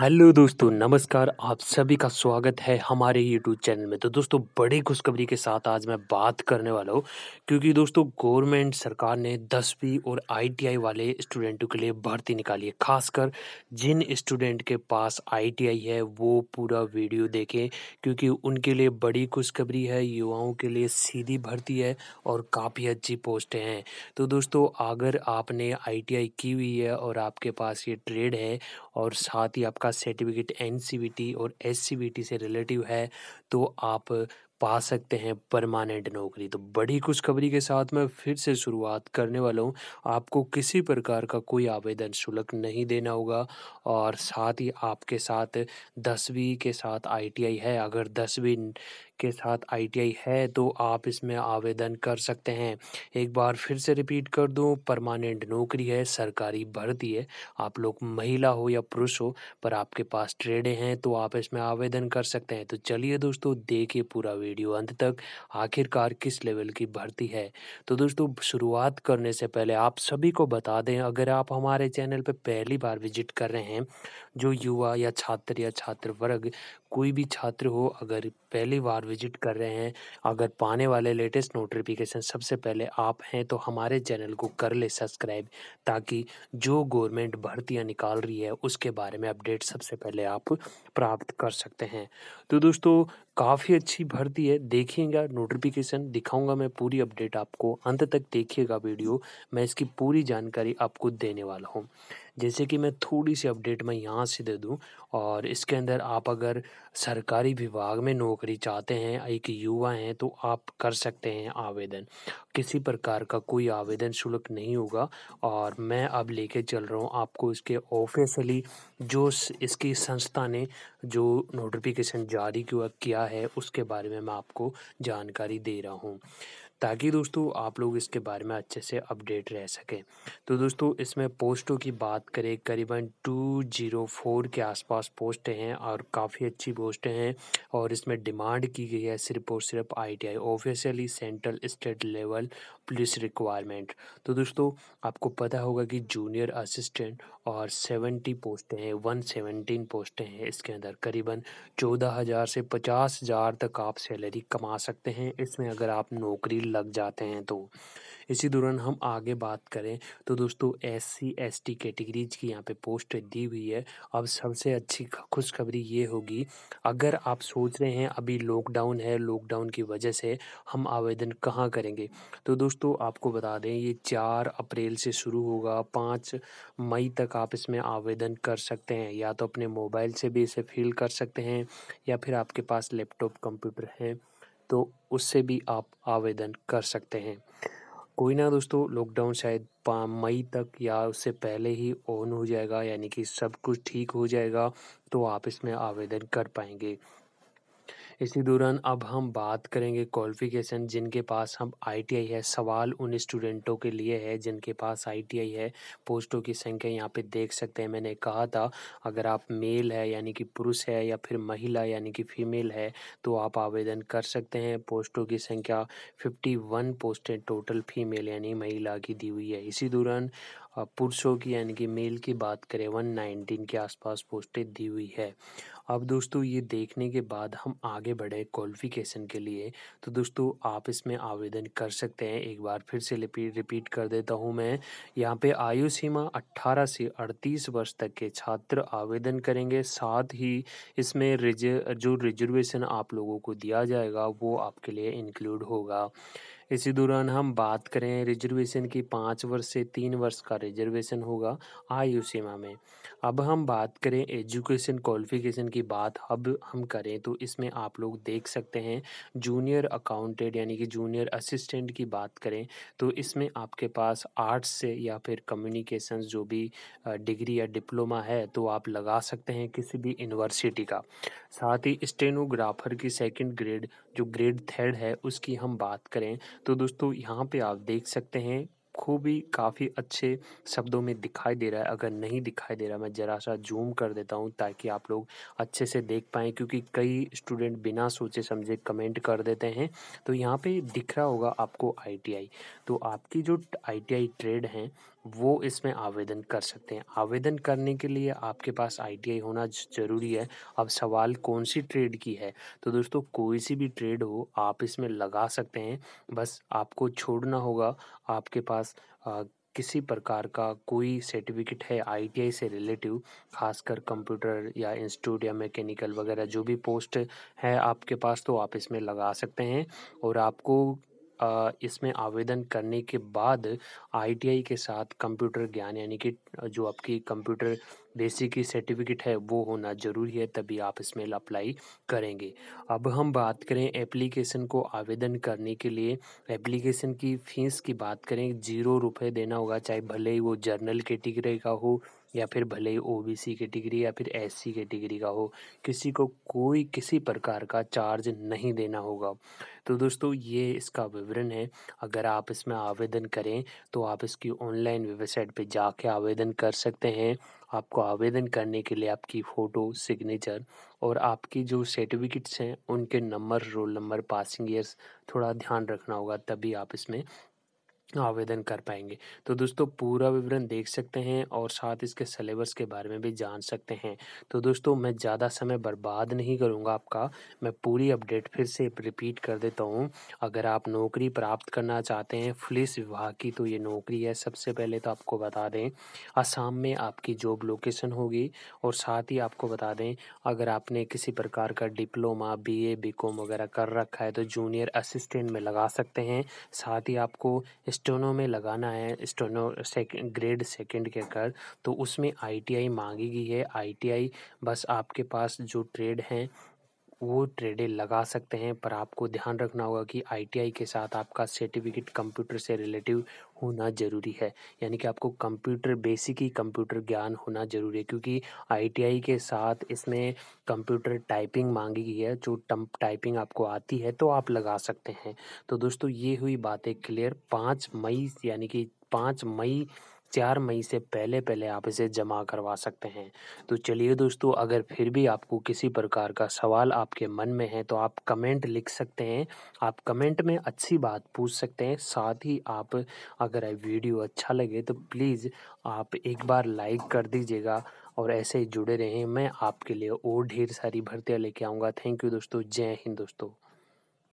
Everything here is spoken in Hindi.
हेलो दोस्तों नमस्कार आप सभी का स्वागत है हमारे यूट्यूब चैनल में तो दोस्तों बड़ी खुशखबरी के साथ आज मैं बात करने वाला हूँ क्योंकि दोस्तों गवर्नमेंट सरकार ने दसवीं और आईटीआई वाले स्टूडेंटों के लिए भर्ती निकाली है खासकर जिन स्टूडेंट के पास आईटीआई है वो पूरा वीडियो देखें क्योंकि उनके लिए बड़ी खुशखबरी है युवाओं के लिए सीधी भर्ती है और काफ़ी अच्छी पोस्टें हैं तो दोस्तों अगर आपने आई की हुई है और आपके पास ये ट्रेड है और साथ ही आपका आपका सर्टिफिकेट एन और एस से रिलेटिव है तो आप पा सकते हैं परमानेंट नौकरी तो बड़ी खुशखबरी के साथ मैं फिर से शुरुआत करने वाला हूँ आपको किसी प्रकार का कोई आवेदन शुल्क नहीं देना होगा और साथ ही आपके साथ दसवीं के साथ आईटीआई है अगर दसवीं के साथ आईटीआई है तो आप इसमें आवेदन कर सकते हैं एक बार फिर से रिपीट कर दूं परमानेंट नौकरी है सरकारी भर्ती है आप लोग महिला हो या पुरुष हो पर आपके पास ट्रेडें हैं तो आप इसमें आवेदन कर सकते हैं तो चलिए दोस्तों देखिए पूरा वीडियो अंत तक आखिरकार किस लेवल की भर्ती है तो दोस्तों शुरुआत करने से पहले आप सभी को बता दें अगर आप हमारे चैनल पर पहली बार विजिट कर रहे हैं जो युवा या छात्र या छात्र वर्ग कोई भी छात्र हो अगर पहली बार विजिट कर रहे हैं अगर पाने वाले लेटेस्ट नोटिफिकेशन सबसे पहले आप हैं तो हमारे चैनल को कर ले सब्सक्राइब ताकि जो गवर्नमेंट भर्तियां निकाल रही है उसके बारे में अपडेट सबसे पहले आप प्राप्त कर सकते हैं तो दोस्तों काफ़ी अच्छी भर्ती है देखिएगा नोटिफिकेशन दिखाऊंगा मैं पूरी अपडेट आपको अंत तक देखिएगा वीडियो मैं इसकी पूरी जानकारी आपको देने वाला हूँ जैसे कि मैं थोड़ी सी अपडेट मैं यहाँ से दे दूँ और इसके अंदर आप अगर सरकारी विभाग में नौकरी चाहते हैं एक युवा हैं तो आप कर सकते हैं आवेदन किसी प्रकार का कोई आवेदन शुल्क नहीं होगा और मैं अब लेके चल रहा हूँ आपको इसके ऑफिशियली जो इसकी संस्था ने जो नोटिफिकेशन जारी किया क्या है उसके बारे में मैं आपको जानकारी दे रहा हूँ ताकि दोस्तों आप लोग इसके बारे में अच्छे से अपडेट रह सकें तो दोस्तों इसमें पोस्टों की बात करें करीबन फोर के आसपास पोस्टें हैं और काफ़ी अच्छी पोस्टें हैं और इसमें डिमांड की गई है सिर्फ और सिर्फ ITI officially central state level police requirement तो दोस्तों आपको पता होगा कि जूनियर असिस्टेंट और सेवेंटी पोस्टें हैं वन सेवनटीन पोस्टें हैं इसके अंदर करीबन हज़ार से हज़ार तक आप सैलरी कमा सकते हैं इसमें अगर आप नौकरी लग जाते हैं तो इसी दौरान हम आगे बात करें तो दोस्तों S C S T categories की यहाँ पे पोस्ट दी हुई है अब सबसे अच्छी खुशखबरी ये होगी अगर आप सोच रहे हैं अभी लॉकडाउन है लॉकडाउन की वजह से हम आवेदन कहाँ करेंगे तो दोस्तों आपको बता दें ये चार अप्रैल से शुरू होगा पाँच मई तक आप इसमें आवेदन कर सकते हैं या तो अपने मोबाइल से भी इसे फिल कर सकते हैं या फिर आपके पास लैपटॉप कंप्यूटर हैं तो उससे भी आप आवेदन कर सकते हैं कोई ना दोस्तों लॉकडाउन शायद मई तक या उससे पहले ही ऑन हो जाएगा यानी कि सब कुछ ठीक हो जाएगा तो आप इसमें आवेदन कर पाएंगे इसी दौरान अब हम बात करेंगे क्वालिफिकेशन जिनके पास हम आईटीआई है सवाल उन स्टूडेंटों के लिए है जिनके पास आईटीआई है पोस्टों की संख्या यहाँ पे देख सकते हैं मैंने कहा था अगर आप मेल है यानी कि पुरुष है या फिर महिला यानी कि फीमेल है तो आप आवेदन कर सकते हैं पोस्टों की संख्या फिफ्टी वन पोस्टें टोटल फीमेल यानी महिला की दी हुई है इसी दौरान पुरुषों की यानी कि मेल की बात करें 119 के आसपास पोस्टें दी हुई है अब दोस्तों ये देखने के बाद हम आगे बढ़े क्वालिफिकेशन के लिए तो दोस्तों आप इसमें आवेदन कर सकते हैं एक बार फिर से रिपीट कर देता हूँ मैं यहाँ पे आयु सीमा 18 से 38 वर्ष तक के छात्र आवेदन करेंगे साथ ही इसमें रिज जो रिजर्वेशन आप लोगों को दिया जाएगा वो आपके लिए इंक्लूड होगा इसी दौरान हम बात करें रिजर्वेशन की पाँच वर्ष से तीन वर्ष का रिजर्वेशन होगा आयु सीमा में अब हम बात करें एजुकेशन क्वालिफिकेशन की बात अब हम करें तो इसमें आप लोग देख सकते हैं जूनियर अकाउंटेड यानी कि जूनियर असिस्टेंट की बात करें तो इसमें आपके पास आर्ट्स से या फिर कम्युनिकेशन जो भी डिग्री या डिप्लोमा है तो आप लगा सकते हैं किसी भी यूनिवर्सिटी का साथ ही स्टेनोग्राफर की सेकेंड ग्रेड जो ग्रेड थर्ड है उसकी हम बात करें तो दोस्तों यहाँ पे आप देख सकते हैं खूबी काफ़ी अच्छे शब्दों में दिखाई दे रहा है अगर नहीं दिखाई दे रहा मैं ज़रा सा जूम कर देता हूँ ताकि आप लोग अच्छे से देख पाएँ क्योंकि कई स्टूडेंट बिना सोचे समझे कमेंट कर देते हैं तो यहाँ पे दिख रहा होगा आपको आईटीआई तो आपकी जो आईटीआई ट्रेड हैं वो इसमें आवेदन कर सकते हैं आवेदन करने के लिए आपके पास आई होना ज़रूरी है अब सवाल कौन सी ट्रेड की है तो दोस्तों कोई सी भी ट्रेड हो आप इसमें लगा सकते हैं बस आपको छोड़ना होगा आपके पास आ, किसी प्रकार का कोई सर्टिफिकेट है आईटीआई से रिलेटिव खासकर कंप्यूटर या इंस्टीट्यूट या मैकेनिकल वगैरह जो भी पोस्ट है आपके पास तो आप इसमें लगा सकते हैं और आपको इसमें आवेदन करने के बाद आईटीआई के साथ कंप्यूटर ज्ञान यानी कि जो आपकी कंप्यूटर बेसिक की सर्टिफिकेट है वो होना ज़रूरी है तभी आप इसमें अप्लाई करेंगे अब हम बात करें एप्लीकेशन को आवेदन करने के लिए एप्लीकेशन की फ़ीस की बात करें ज़ीरो रुपये देना होगा चाहे भले ही वो जर्नल कैटेगरी का हो या फिर भले ही ओबीसी कैटेगरी या फिर एससी कैटेगरी का हो किसी को कोई किसी प्रकार का चार्ज नहीं देना होगा तो दोस्तों ये इसका विवरण है अगर आप इसमें आवेदन करें तो आप इसकी ऑनलाइन वेबसाइट पे जाके आवेदन कर सकते हैं आपको आवेदन करने के लिए आपकी फ़ोटो सिग्नेचर और आपकी जो सर्टिफिकेट्स हैं उनके number roll number passing years थोड़ा ध्यान रखना होगा तभी आप इसमें आवेदन कर पाएंगे तो दोस्तों पूरा विवरण देख सकते हैं और साथ इसके सिलेबस के बारे में भी जान सकते हैं तो दोस्तों मैं ज़्यादा समय बर्बाद नहीं करूँगा आपका मैं पूरी अपडेट फिर से रिपीट कर देता हूँ अगर आप नौकरी प्राप्त करना चाहते हैं पुलिस विभाग की तो ये नौकरी है सबसे पहले तो आपको बता दें आसाम में आपकी जॉब लोकेशन होगी और साथ ही आपको बता दें अगर आपने किसी प्रकार का diploma B A B Com वगैरह कर रखा है तो जूनियर असिस्टेंट में लगा सकते हैं साथ ही आपको स्टोनो में लगाना है स्टोनो सेक, ग्रेड सेकंड के कर तो उसमें आईटीआई मांगी गई है आईटीआई बस आपके पास जो ट्रेड हैं वो ट्रेडें लगा सकते हैं पर आपको ध्यान रखना होगा कि आईटीआई के साथ आपका सर्टिफिकेट कंप्यूटर से रिलेटिव होना ज़रूरी है यानी कि आपको कंप्यूटर बेसिक ही कंप्यूटर ज्ञान होना ज़रूरी है क्योंकि आईटीआई के साथ इसमें कंप्यूटर टाइपिंग मांगी गई है जो टाइपिंग आपको आती है तो आप लगा सकते हैं तो दोस्तों ये हुई बातें क्लियर पाँच मई यानी कि पाँच मई चार मई से पहले पहले आप इसे जमा करवा सकते हैं तो चलिए दोस्तों अगर फिर भी आपको किसी प्रकार का सवाल आपके मन में है तो आप कमेंट लिख सकते हैं आप कमेंट में अच्छी बात पूछ सकते हैं साथ ही आप अगर वीडियो अच्छा लगे तो प्लीज़ आप एक बार लाइक कर दीजिएगा और ऐसे ही जुड़े रहें मैं आपके लिए और ढेर सारी भर्तियाँ लेके आऊँगा थैंक यू दोस्तों जय हिंद दोस्तों